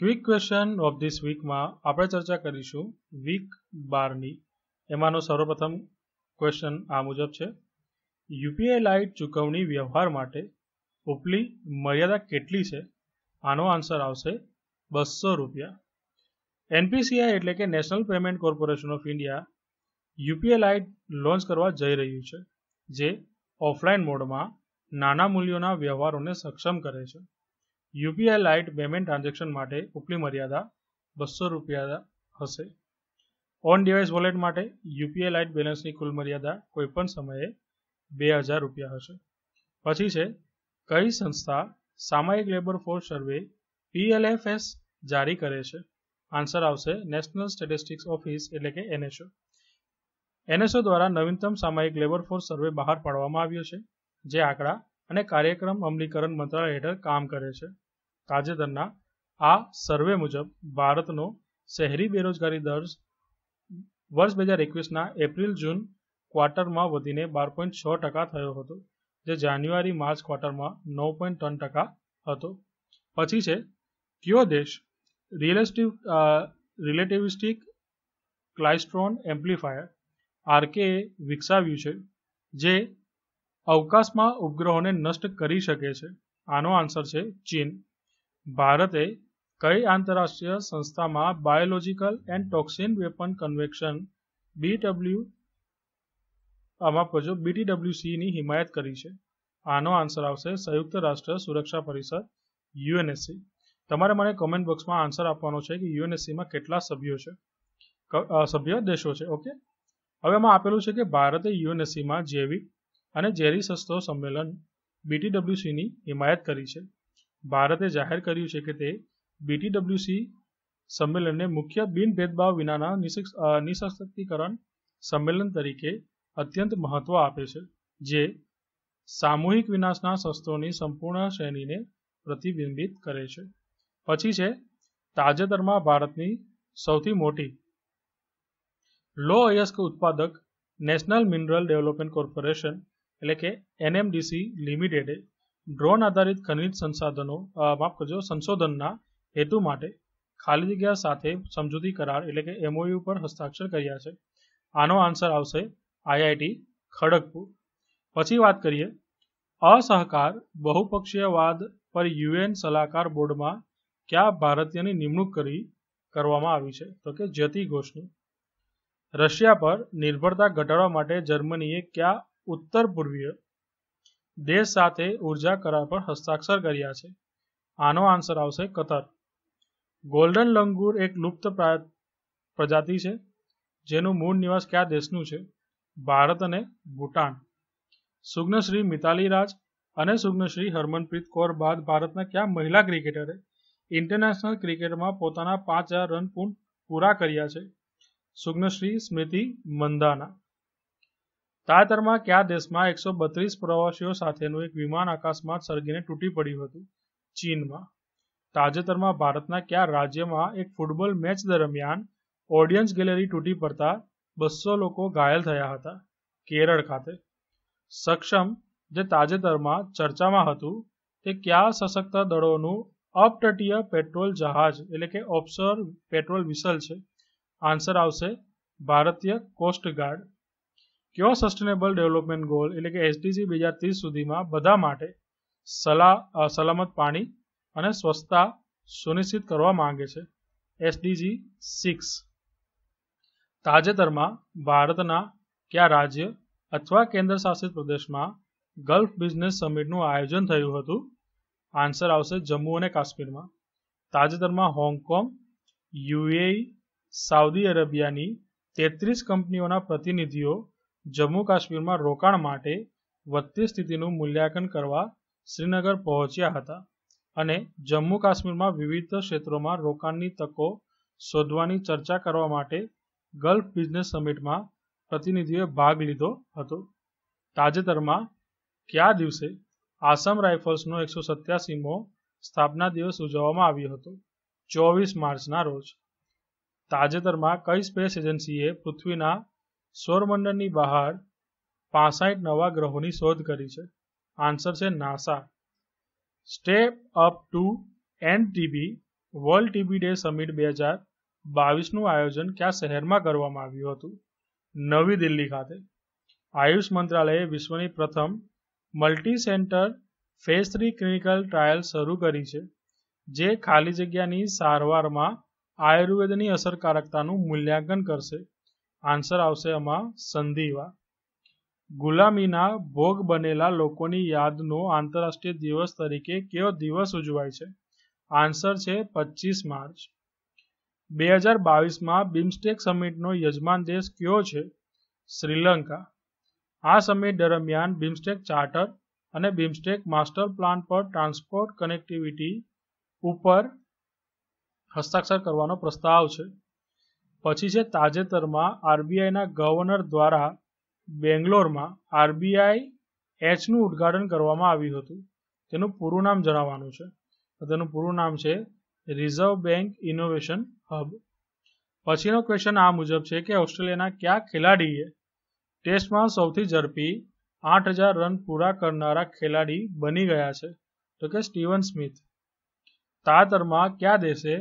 quick question of this વીકમાં આપણે ચર્ચા કરીશું વીક બારની એમાંનો સર્વપ્રથમ ક્વેશ્ચન આ મુજબ છે યુપીઆઈ લાઇટ ચૂકવણી વ્યવહાર માટે ઉપલી મર્યાદા કેટલી છે આનો આન્સર આવશે બસો રૂપિયા એનપીસીઆઈ એટલે કે national payment corporation of India UPI lite launch કરવા જઈ રહ્યું છે જે ઓફલાઈન મોડમાં નાના મૂલ્યોના વ્યવહારોને સક્ષમ કરે છે યુપીઆઈ લાઇટ પેમેન્ટ ટ્રાન્ઝેક્શન માટે ઉપલી મર્યાદા બસો રૂપિયા હશે ઓન ડિવાઇસ વોલેટ માટે યુપીઆઈ લાઇટ બેલેન્સની કુલ મર્યાદા કોઈપણ સમયે બે હજાર રૂપિયા હશે પછી છે કઈ સંસ્થા સામાયિક લેબર ફોર્સ સર્વે પીએલએફએસ જારી કરે છે આન્સર આવશે નેશનલ સ્ટેટિસ્ટિક્સ ઓફિસ એટલે કે એનએસઓ એનએસઓ દ્વારા નવીનતમ સામાયિક લેબર ફોર્સ સર્વે બહાર પાડવામાં આવ્યો છે જે આંકડા અને કાર્યક્રમ અમલીકરણ મંત્રાલય હેઠળ કામ કરે છે તાજેતરના આ સર્વે મુજબ ભારતનો શહેરી બેરોજગારી દર વર્ષ બે હજાર એકવીસના એપ્રિલ જૂન ક્વાર્ટરમાં વધીને બાર પોઈન્ટ છ ટકા થયો હતો જે જાન્યુઆરી માર્ચ ક્વાર્ટરમાં નવ પોઈન્ટ ત્રણ ટકા હતો પછી છે કયો દેશ relative relativistic klystron amplifier RK વિકસાવ્યું છે જે અવકાશમાં ઉપગ્રહોને નષ્ટ કરી શકે છે આનો આન્સર છે ચીન ભારતે કઈ આંતરરાષ્ટ્રીય સંસ્થામાં biological and toxin weapon convention BW આમાં પૂછો બીટીડબ્લ્યુસીની હિમાયત કરી છે આનો આન્સર આવશે સંયુક્ત રાષ્ટ્ર સુરક્ષા પરિષદ યુએનએસસી તમારે મને કોમેન્ટ બોક્સમાં આન્સર આપવાનો છે કે યુએનએસસીમાં કેટલા સભ્યો છે સભ્ય દેશો છે ઓકે હવે એમાં આપેલું છે કે ભારતે યુએનએસસીમાં જૈવિક અને ઝેરી શસ્ત્રો સંમેલન બીટીડબ્લ્યુસીની હિમાયત કરી છે ભારતે જાહેર કર્યું છે કે તે બીટીડબ્લ્યુસી સંમેલનને મુખ્ય બિન ભેદભાવ વિનાના નિશસ્ત્રીકરણ સંમેલન તરીકે અત્યંત મહત્વ આપે છે જે સામૂહિક વિનાશના શસ્ત્રોની સંપૂર્ણ શ્રેણીને પ્રતિબિંબિત કરે છે પછી છે તાજેતરમાં ભારતની સૌથી મોટી લો અયસ્ક ઉત્પાદક નેશનલ મિનરલ ડેવલપમેન્ટ કોર્પોરેશન એટલે કે એનએમડીસી લિમિટેડે ડ્રોન આધારિત ખનિજ સંસાધનો માફ કરજો સંશોધનના હેતુ માટે ખાલી જગ્યા સાથે સમજૂતી કરાર એટલે કે એમઓયુ પર હસ્તાક્ષર કર્યા છે આનો આન્સર આવશે આઈઆઈટી ખડગપુર પછી વાત કરીએ અસહકાર બહુપક્ષીયવાદ પર યુએન સલાહકાર બોર્ડમાં કયા ભારતીયની નિમણૂક કરી કરવામાં આવી છે તો કે જ્યોતિ ઘોષની રશિયા પર નિર્ભરતા ઘટાડવા માટે જર્મનીએ કયા ઉત્તર પૂર્વીય દેશ સાથે ઉર્જા કરાર પર હસ્તાક્ષર કર્યા છે આનો આન્સર આવશે કતર ગોલ્ડન લંગુર એક લુપ્ત પ્રજાતિ છે જેનું મૂળ નિવાસ કયા દેશનું છે ભારત અને ભૂટાન સુગ્નશ્રી મિતાલી રાજ અને સુગ્નશ્રી હરમનપ્રીત કૌર બાદ ભારતના કયા મહિલા ક્રિકેટરે ઇન્ટરનેશનલ ક્રિકેટમાં પોતાના પાંચ હજાર રન પૂરા કર્યા છે સુગ્નશ્રી સ્મૃતિ મંદાના તાજેતરમાં કયા દેશમાં એકસો બત્રીસ પ્રવાસીઓ સાથેનું એક વિમાન આકાશમાં સળગીને તૂટી પડ્યું હતું ચીનમાં તાજેતરમાં ભારતના કયા રાજ્યમાં એક ફૂટબોલ મેચ દરમિયાન ઓડિયન્સ ગેલેરી તૂટી પડતા બસો લોકો ઘાયલ થયા હતા કેરળ ખાતે સક્ષમ જે તાજેતરમાં ચર્ચામાં હતું તે કયા સશક્ત દળોનું અપતટીય પેટ્રોલ જહાજ એટલે કે ઓપ્સર પેટ્રોલ વિસલ છે આન્સર આવશે ભારતીય કોસ્ટગાર્ડ કેવા સસ્ટેનેબલ ડેવલપમેન્ટ ગોલ એટલે કે એસડીજી બે હજાર ત્રીસ સુધીમાં બધા માટે સલાહ સલામત પાણી અને સ્વચ્છતા સુનિશ્ચિત કરવા માંગે છે એસડીજી સિક્સ તાજેતરમાં ભારતના કયા રાજ્ય અથવા કેન્દ્ર શાસિત પ્રદેશમાં ગલ્ફ બિઝનેસ સમિટનું આયોજન થયું હતું આન્સર આવશે જમ્મુ અને કાશ્મીરમાં તાજેતરમાં હોંગકોંગ યુએઈ સાઉદી અરેબિયાની તેત્રીસ કંપનીઓના પ્રતિનિધિઓ જમ્મુ કાશ્મીરમાં રોકાણ માટે વધતી સ્થિતિનું મૂલ્યાંકન કરવા શ્રીનગર પહોંચ્યા હતા અને જમ્મુ કાશ્મીરમાં વિવિધ ક્ષેત્રોમાં રોકાણની તકો શોધવાની ચર્ચા કરવા માટે ગલ્ફ બિઝનેસ સમિટમાં પ્રતિનિધિઓએ ભાગ લીધો હતો તાજેતરમાં કયા દિવસે આસામ રાઇફલ્સનો એકસો સત્યાસીમો સ્થાપના દિવસ ઉજવવામાં આવ્યો હતો ચોવીસ માર્ચના રોજ તાજેતરમાં કઈ સ્પેસ એજન્સીએ પૃથ્વીના સૌરમંડળની બહાર પાસઠ નવા ગ્રહોની શોધ કરી છે આન્સર છે NASA step up to end TB world TB day summit બે હજાર બાવીસનું આયોજન કયા શહેરમાં કરવામાં આવ્યું હતું નવી દિલ્હી ખાતે આયુષ મંત્રાલયે વિશ્વની પ્રથમ multi centre phase three clinical trial શરૂ કરી છે જે ખાલી જગ્યાની સારવારમાં આયુર્વેદની અસરકારકતાનું મૂલ્યાંકન કરશે આન્સર આવશે આમાં સંધિવા ગુલામીના ભોગ બનેલા લોકોની યાદનો આંતરરાષ્ટ્રીય દિવસ તરીકે કેવો દિવસ ઉજવાય છે આન્સર છે પચીસ માર્ચ બે હજાર બાવીસમાં બિમસ્ટેક સમિટનો યજમાન દેશ કયો છે શ્રીલંકા આ સમિટ દરમિયાન બિમસ્ટેક ચાર્ટર અને બિમસ્ટેક માસ્ટર પ્લાન પર ટ્રાન્સપોર્ટ કનેક્ટિવિટી ઉપર હસ્તાક્ષર કરવાનો પ્રસ્તાવ છે પછી છે તાજેતરમાં આરબીઆઈના ગવર્નર દ્વારા બેંગ્લોરમાં આરબીઆઈ એચનું ઉદ્ઘાટન કરવામાં આવ્યું હતું તેનું પૂરું નામ જણાવવાનું છે તેનું પૂરું નામ છે રિઝર્વ બેંક ઇનોવેશન હબ પછીનો ક્વેશ્ચન આ મુજબ છે કે ઓસ્ટ્રેલિયાના કયા ખેલાડીએ ટેસ્ટમાં સૌથી ઝડપી આઠ હજાર રન પૂરા કરનારા ખેલાડી બની ગયા છે તો કે સ્ટીવન સ્મિથ તાતરમાં કયા દેશે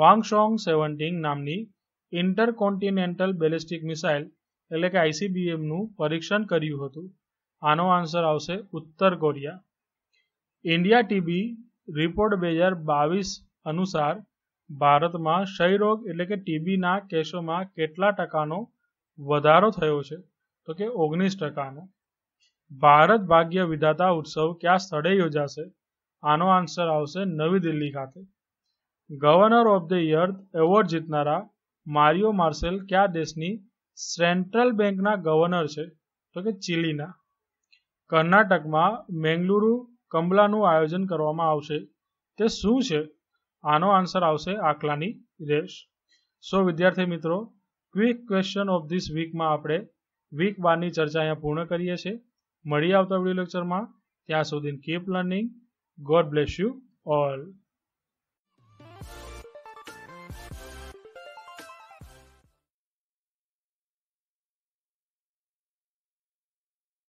વાંગશોંગ સેવન્ટીન નામની ઇન્ટરકોન્ટિનેન્ટલ બેલિસ્ટિક મિસાઇલ એટલે કે આઈસીબીએમનું પરીક્ષણ કર્યું હતું આનો આન્સર આવશે ઉત્તર કોરિયા ઇન્ડિયા ટીબી રિપોર્ટ બે હજાર બાવીસ અનુસાર ભારતમાં ક્ષયરોગ એટલે કે ટીબીના કેસોમાં કેટલા ટકાનો વધારો થયો છે તો કે ઓગણીસ ટકાનો ભારત ભાગ્ય વિધાતા ઉત્સવ કયા સ્થળે યોજાશે આનો આન્સર આવશે નવી દિલ્હી ખાતે governor of the year award જીતનારા મારિયો માર્સેલ કયા દેશની સેન્ટ્રલ બેંકના ગવર્નર છે તો કે ચીલીના કર્ણાટકમાં મેંગલુરુ કમલાનું આયોજન કરવામાં આવશે તે શું છે આનો આન્સર આવશે આકલાની રેશ સો વિદ્યાર્થી મિત્રો ક્વિક ક્વેશ્ચન ઓફ ધીસ વીકમાં આપણે વીક બારની ચર્ચા અહીંયા પૂર્ણ કરીએ છીએ મળી આવતા વિડીયો લેક્ચરમાં ત્યાં સુધી keep learning God bless you all